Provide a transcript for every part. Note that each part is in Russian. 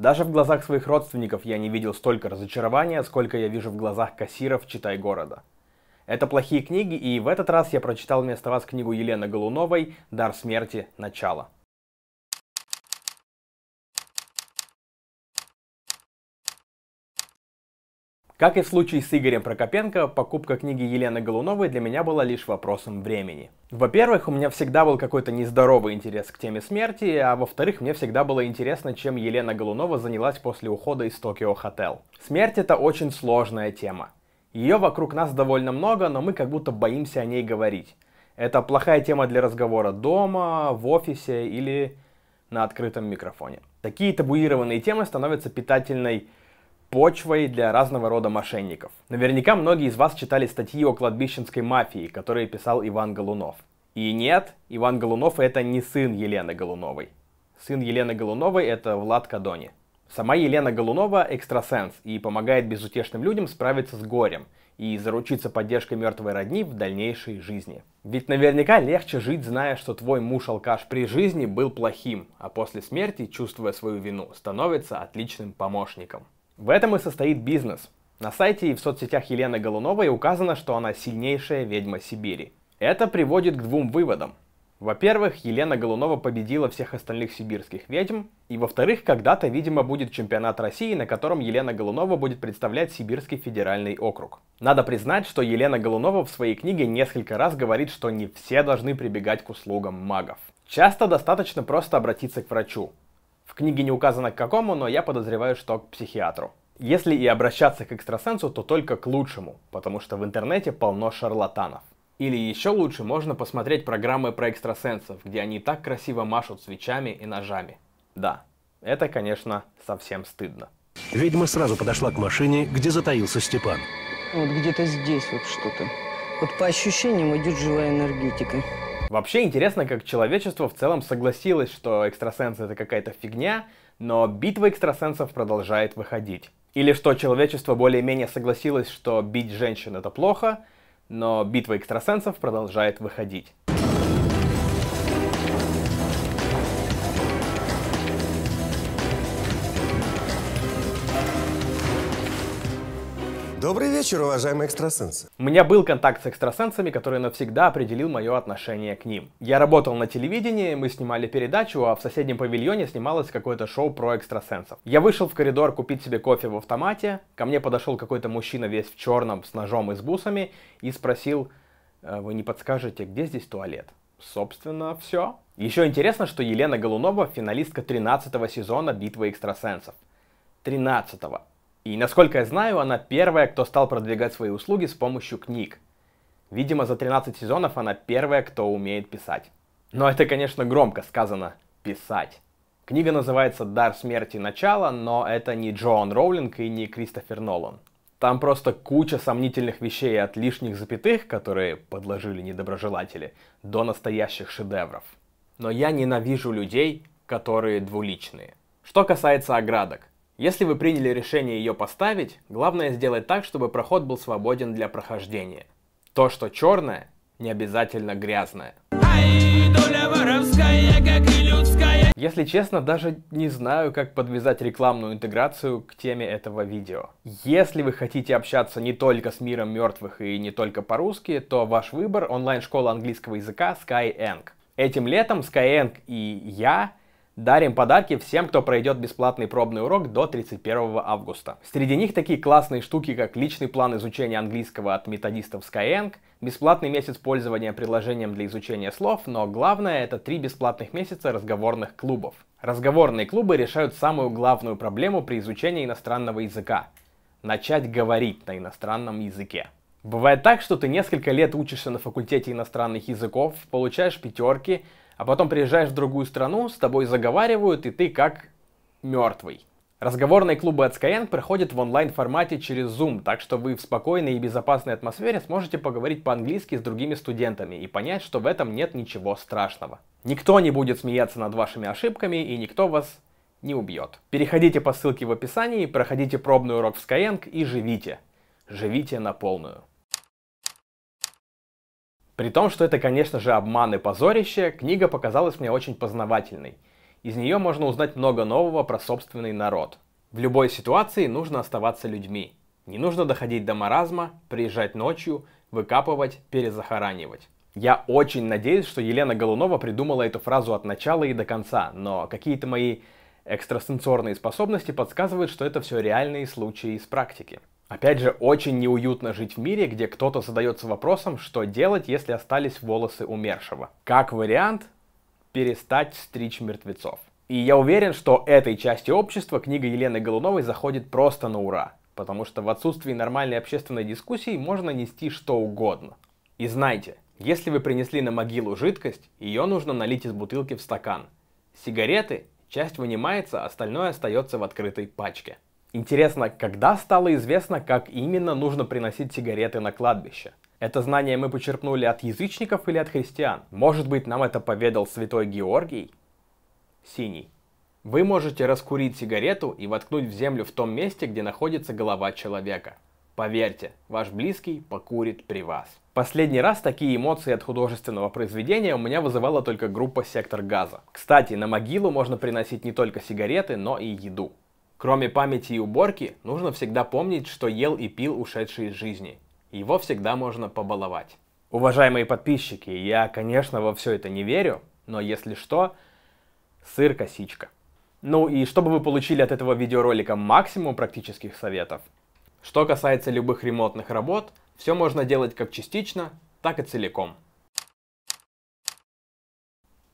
Даже в глазах своих родственников я не видел столько разочарования, сколько я вижу в глазах кассиров «Читай города». Это плохие книги, и в этот раз я прочитал вместо вас книгу Елены Голуновой «Дар смерти. Начало». Как и в случае с Игорем Прокопенко, покупка книги Елены Голуновой для меня была лишь вопросом времени. Во-первых, у меня всегда был какой-то нездоровый интерес к теме смерти, а во-вторых, мне всегда было интересно, чем Елена Голунова занялась после ухода из Токио Хотел. Смерть — это очень сложная тема. Ее вокруг нас довольно много, но мы как будто боимся о ней говорить. Это плохая тема для разговора дома, в офисе или на открытом микрофоне. Такие табуированные темы становятся питательной почвой для разного рода мошенников. Наверняка многие из вас читали статьи о кладбищенской мафии, которые писал Иван Голунов. И нет, Иван Голунов это не сын Елены Голуновой. Сын Елены Голуновой это Влад Кадони. Сама Елена Голунова экстрасенс и помогает безутешным людям справиться с горем и заручиться поддержкой мертвой родни в дальнейшей жизни. Ведь наверняка легче жить, зная, что твой муж-алкаш при жизни был плохим, а после смерти, чувствуя свою вину, становится отличным помощником. В этом и состоит бизнес. На сайте и в соцсетях Елены Голуновой указано, что она сильнейшая ведьма Сибири. Это приводит к двум выводам. Во-первых, Елена Голунова победила всех остальных сибирских ведьм. И во-вторых, когда-то, видимо, будет чемпионат России, на котором Елена Голунова будет представлять Сибирский федеральный округ. Надо признать, что Елена Голунова в своей книге несколько раз говорит, что не все должны прибегать к услугам магов. Часто достаточно просто обратиться к врачу. В книге не указано к какому, но я подозреваю, что к психиатру. Если и обращаться к экстрасенсу, то только к лучшему, потому что в интернете полно шарлатанов. Или еще лучше можно посмотреть программы про экстрасенсов, где они так красиво машут свечами и ножами. Да, это, конечно, совсем стыдно. Ведьма сразу подошла к машине, где затаился Степан. Вот где-то здесь вот что-то. Вот по ощущениям идет живая энергетика. Вообще интересно, как человечество в целом согласилось, что экстрасенсы это какая-то фигня, но битва экстрасенсов продолжает выходить. Или что человечество более-менее согласилось, что бить женщин это плохо, но битва экстрасенсов продолжает выходить. Добрый вечер, уважаемые экстрасенсы. У меня был контакт с экстрасенсами, который навсегда определил мое отношение к ним. Я работал на телевидении, мы снимали передачу, а в соседнем павильоне снималось какое-то шоу про экстрасенсов. Я вышел в коридор купить себе кофе в автомате, ко мне подошел какой-то мужчина весь в черном, с ножом и с бусами, и спросил, «Э, вы не подскажете, где здесь туалет? Собственно, все. Еще интересно, что Елена Голунова финалистка 13 сезона «Битвы экстрасенсов». 13 -го. И, насколько я знаю, она первая, кто стал продвигать свои услуги с помощью книг. Видимо, за 13 сезонов она первая, кто умеет писать. Но это, конечно, громко сказано «писать». Книга называется «Дар смерти. Начало», но это не Джоан Роулинг и не Кристофер Нолан. Там просто куча сомнительных вещей от лишних запятых, которые подложили недоброжелатели, до настоящих шедевров. Но я ненавижу людей, которые двуличные. Что касается оградок. Если вы приняли решение ее поставить, главное сделать так, чтобы проход был свободен для прохождения. То, что черное, не обязательно грязное. Если честно, даже не знаю, как подвязать рекламную интеграцию к теме этого видео. Если вы хотите общаться не только с миром мертвых и не только по-русски, то ваш выбор онлайн-школа английского языка Skyeng. Этим летом Skyeng и я Дарим подарки всем, кто пройдет бесплатный пробный урок до 31 августа. Среди них такие классные штуки, как личный план изучения английского от методистов Skyeng, бесплатный месяц пользования приложением для изучения слов, но главное это три бесплатных месяца разговорных клубов. Разговорные клубы решают самую главную проблему при изучении иностранного языка – начать говорить на иностранном языке. Бывает так, что ты несколько лет учишься на факультете иностранных языков, получаешь пятерки, а потом приезжаешь в другую страну, с тобой заговаривают, и ты как мертвый. Разговорные клубы от Skyeng проходят в онлайн-формате через Zoom, так что вы в спокойной и безопасной атмосфере сможете поговорить по-английски с другими студентами и понять, что в этом нет ничего страшного. Никто не будет смеяться над вашими ошибками и никто вас не убьет. Переходите по ссылке в описании, проходите пробный урок в Skyeng и живите. Живите на полную. При том, что это, конечно же, обман и позорище, книга показалась мне очень познавательной. Из нее можно узнать много нового про собственный народ. В любой ситуации нужно оставаться людьми. Не нужно доходить до маразма, приезжать ночью, выкапывать, перезахоранивать. Я очень надеюсь, что Елена Голунова придумала эту фразу от начала и до конца, но какие-то мои экстрасенсорные способности подсказывают, что это все реальные случаи из практики. Опять же, очень неуютно жить в мире, где кто-то задается вопросом, что делать, если остались волосы умершего. Как вариант, перестать стричь мертвецов. И я уверен, что этой части общества книга Елены Голуновой заходит просто на ура, потому что в отсутствии нормальной общественной дискуссии можно нести что угодно. И знайте, если вы принесли на могилу жидкость, ее нужно налить из бутылки в стакан. Сигареты, часть вынимается, остальное остается в открытой пачке. Интересно, когда стало известно, как именно нужно приносить сигареты на кладбище? Это знание мы почерпнули от язычников или от христиан? Может быть, нам это поведал святой Георгий? Синий. Вы можете раскурить сигарету и воткнуть в землю в том месте, где находится голова человека. Поверьте, ваш близкий покурит при вас. Последний раз такие эмоции от художественного произведения у меня вызывала только группа «Сектор газа». Кстати, на могилу можно приносить не только сигареты, но и еду. Кроме памяти и уборки, нужно всегда помнить, что ел и пил ушедший из жизни. Его всегда можно побаловать. Уважаемые подписчики, я, конечно, во все это не верю, но если что, сыр-косичка. Ну и чтобы вы получили от этого видеоролика максимум практических советов. Что касается любых ремонтных работ, все можно делать как частично, так и целиком.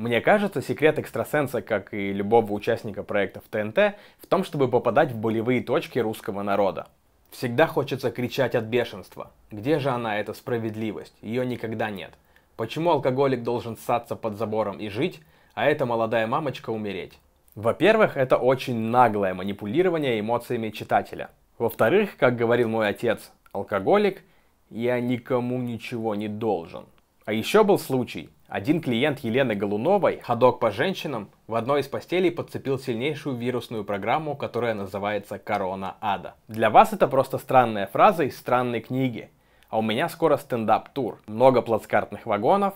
Мне кажется, секрет экстрасенса, как и любого участника проектов ТНТ, в том, чтобы попадать в болевые точки русского народа. Всегда хочется кричать от бешенства. Где же она, эта справедливость? Ее никогда нет. Почему алкоголик должен ссаться под забором и жить, а эта молодая мамочка умереть? Во-первых, это очень наглое манипулирование эмоциями читателя. Во-вторых, как говорил мой отец, алкоголик, я никому ничего не должен. А еще был случай – один клиент Елены Голуновой, ходок по женщинам, в одной из постелей подцепил сильнейшую вирусную программу, которая называется «Корона ада». Для вас это просто странная фраза из странной книги. А у меня скоро стендап-тур. Много плацкартных вагонов,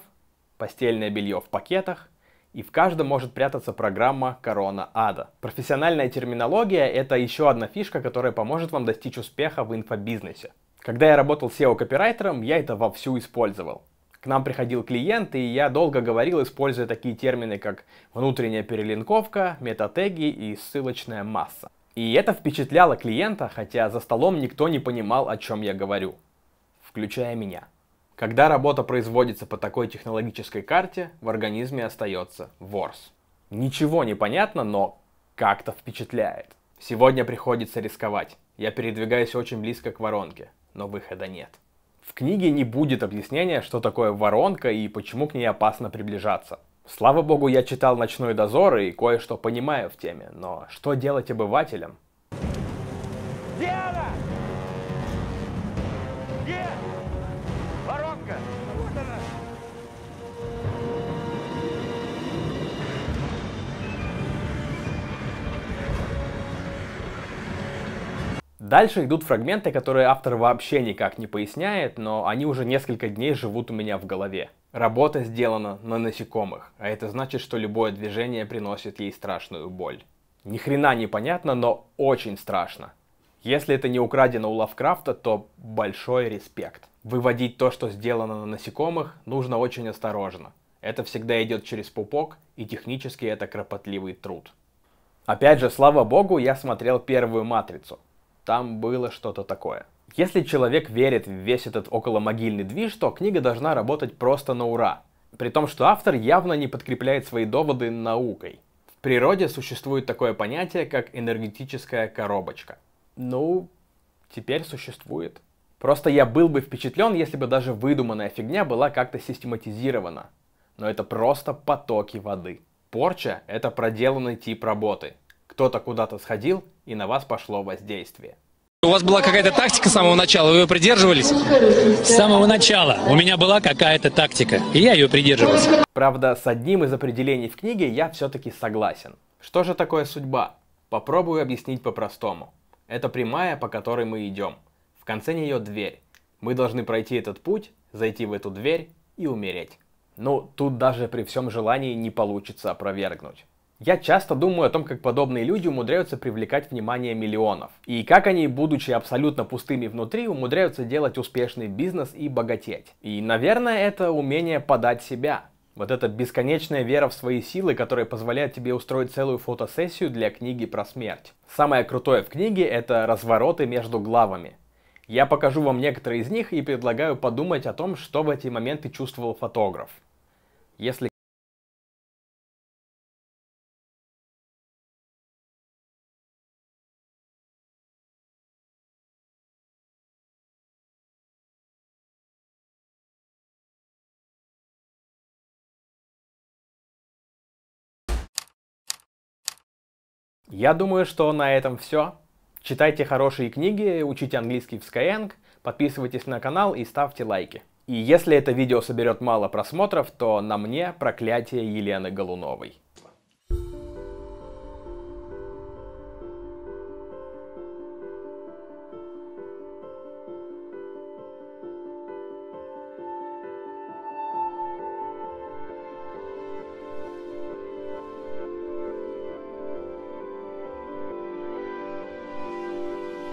постельное белье в пакетах, и в каждом может прятаться программа «Корона ада». Профессиональная терминология – это еще одна фишка, которая поможет вам достичь успеха в инфобизнесе. Когда я работал SEO-копирайтером, я это вовсю использовал к нам приходил клиент, и я долго говорил, используя такие термины, как внутренняя перелинковка, метатеги и ссылочная масса. И это впечатляло клиента, хотя за столом никто не понимал, о чем я говорю, включая меня. Когда работа производится по такой технологической карте, в организме остается ворс. Ничего не понятно, но как-то впечатляет. Сегодня приходится рисковать. Я передвигаюсь очень близко к воронке, но выхода нет. В книге не будет объяснения, что такое воронка и почему к ней опасно приближаться. Слава богу, я читал «Ночной дозор» и кое-что понимаю в теме, но что делать обывателям? Дальше идут фрагменты, которые автор вообще никак не поясняет, но они уже несколько дней живут у меня в голове. Работа сделана на насекомых, а это значит, что любое движение приносит ей страшную боль. Ни хрена не понятно, но очень страшно. Если это не украдено у Лавкрафта, то большой респект. Выводить то, что сделано на насекомых, нужно очень осторожно. Это всегда идет через пупок, и технически это кропотливый труд. Опять же, слава богу, я смотрел первую «Матрицу» там было что-то такое. Если человек верит в весь этот околомогильный движ, то книга должна работать просто на ура. При том, что автор явно не подкрепляет свои доводы наукой. В природе существует такое понятие, как энергетическая коробочка. Ну, теперь существует. Просто я был бы впечатлен, если бы даже выдуманная фигня была как-то систематизирована. Но это просто потоки воды. Порча – это проделанный тип работы. Кто-то куда-то сходил, и на вас пошло воздействие. У вас была какая-то тактика с самого начала, вы ее придерживались? С самого начала у меня была какая-то тактика, и я ее придерживался. Правда, с одним из определений в книге я все-таки согласен. Что же такое судьба? Попробую объяснить по-простому. Это прямая, по которой мы идем. В конце нее дверь. Мы должны пройти этот путь, зайти в эту дверь и умереть. Ну, тут даже при всем желании не получится опровергнуть. Я часто думаю о том, как подобные люди умудряются привлекать внимание миллионов. И как они, будучи абсолютно пустыми внутри, умудряются делать успешный бизнес и богатеть. И, наверное, это умение подать себя. Вот эта бесконечная вера в свои силы, которая позволяет тебе устроить целую фотосессию для книги про смерть. Самое крутое в книге – это развороты между главами. Я покажу вам некоторые из них и предлагаю подумать о том, что в эти моменты чувствовал фотограф. Если Я думаю, что на этом все. Читайте хорошие книги, учите английский в Skyeng, подписывайтесь на канал и ставьте лайки. И если это видео соберет мало просмотров, то на мне проклятие Елены Голуновой.